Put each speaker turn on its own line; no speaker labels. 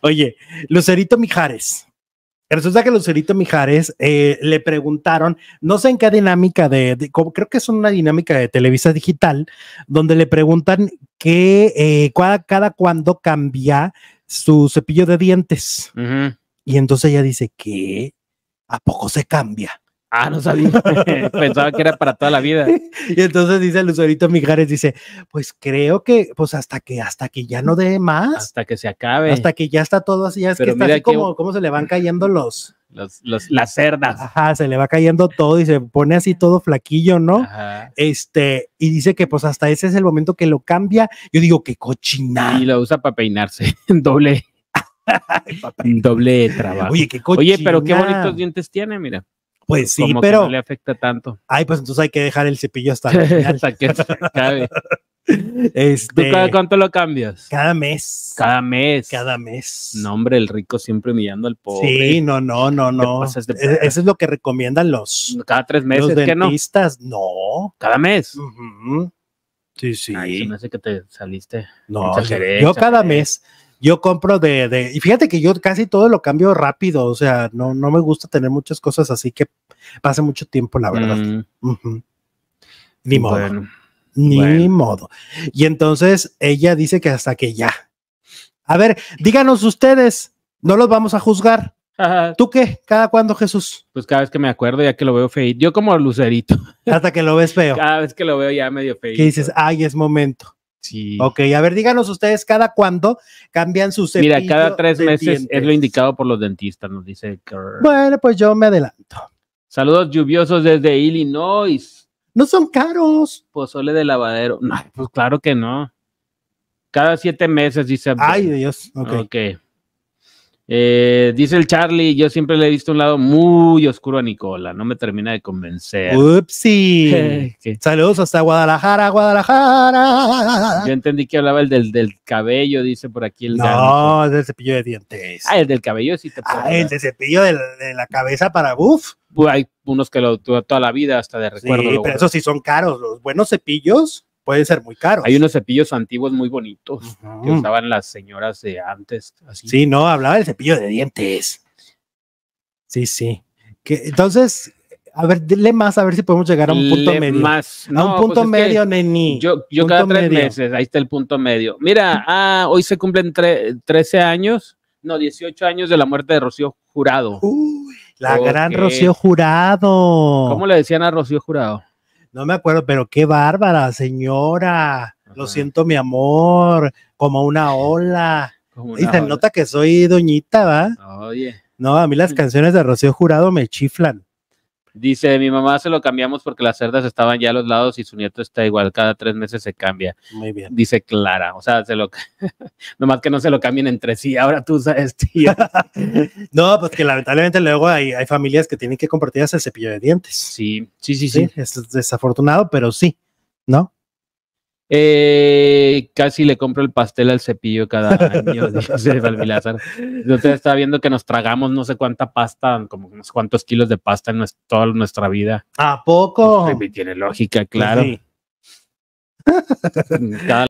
Oye, Lucerito Mijares. Resulta que Lucerito Mijares eh, le preguntaron, no sé en qué dinámica de, creo que es una dinámica de Televisa Digital, donde le preguntan que eh, cada, cuando cuándo cambia su cepillo de dientes. Y entonces ella dice que a poco se cambia. Ah, no sabía. Pensaba que
era para toda la vida.
Y entonces dice el Lucerito Mijares, dice, pues creo que, pues hasta que, hasta que ya no dé más.
Hasta que se acabe. Hasta
que ya está todo así, ya es que está así como, se le van cayendo los, las cerdas. Ajá, se le va cayendo todo y se pone así todo flaquillo, ¿no? Este, y dice que pues hasta ese es el momento que lo cambia. Yo digo, qué cochina.
Y lo usa para peinarse,
doble.
doble trabajo. Oye, qué Oye, pero qué bonitos dientes tiene, mira. Pues sí, pero. no le
afecta tanto. Ay, pues entonces hay que dejar el cepillo hasta, que acabe. Este, cuánto lo cambias? Cada mes. Cada mes. Cada mes.
No, hombre, el rico siempre humillando al pobre. Sí,
no, no, no, no. E-, eso es lo que recomiendan los. Cada tres meses. Los dentistas, no?
Cada mes.
Sí, sí. Ay, se me hace que te saliste. No, yo cada eh. mes yo compro de, de, y fíjate que yo casi todo lo cambio rápido, o sea, no, no me gusta tener muchas cosas así que pasa mucho tiempo, la verdad. Mm.
Ni modo.
ni modo. Y entonces ella dice que hasta que ya. A ver, díganos ustedes, no los vamos a juzgar. ¿Tú qué? ¿Cada cuándo, Jesús? Pues cada vez que me acuerdo, ya que lo veo feo, Yo como lucerito. Hasta que lo ves feo.
Cada vez que lo veo ya medio feo. Que dices,
ay, es momento. Ok, a ver, díganos ustedes cada cuándo cambian sus Mira, cada tres meses es
lo indicado por los dentistas, nos dice. Bueno,
pues yo me adelanto.
Saludos lluviosos desde Illinois. No son caros. Pozole de lavadero. No, pues claro que no. Cada siete meses dice. Ay, Dios. Ok. okay. Eh, dice el Charlie, yo siempre le he visto un lado muy oscuro a Nicola, no me termina de convencer.
Upsi. Saludos hasta Guadalajara, Guadalajara.
Yo entendí que hablaba el del, cabello, dice por aquí el. No, es del cepillo de dientes.
Ah, el del cabello sí te ah, el cepillo de, la cabeza para buff.
Hay unos que lo toda la vida hasta de recuerdo. Sí, pero esos sí
son caros. Los buenos cepillos puede
ser muy caro. Hay unos cepillos antiguos muy bonitos que usaban las señoras de antes. Sí,
no, hablaba del cepillo de dientes. Sí, sí. Que, entonces, a ver, dile más, a ver si podemos llegar a un punto medio. No, a un pues punto medio,
Neni. Yo, yo cada tres meses, ahí está el punto medio. Mira, ah, hoy se cumplen 13 años, no, 18 años de la muerte de Rocío Jurado. Uy, la gran Rocío
Jurado. ¿Cómo
le decían a Rocío Jurado?
no me acuerdo, pero qué bárbara, señora. Lo siento, mi amor, como una ola. y se nota que soy doñita, ¿va? Oye. No, a mí las mm. canciones de Rocío Jurado me chiflan.
Dice, mi mamá se lo cambiamos porque las cerdas estaban ya a los lados y su nieto está igual, cada tres meses se cambia. Muy bien. Dice Clara, o sea, se lo... nomás que no se lo cambien entre sí,
ahora tú sabes, tío. no, pues que lamentablemente luego hay, hay familias que tienen que compartir hasta el cepillo de dientes. sí, sí, sí. sí. Es desafortunado, pero sí, ¿no?
Eh, casi le compro el pastel al cepillo cada año, dice te estaba viendo que nos tragamos no sé cuánta pasta, como unos cuantos kilos de pasta en toda nuestra vida.
¿A poco? Tiene lógica, pues claro. Cada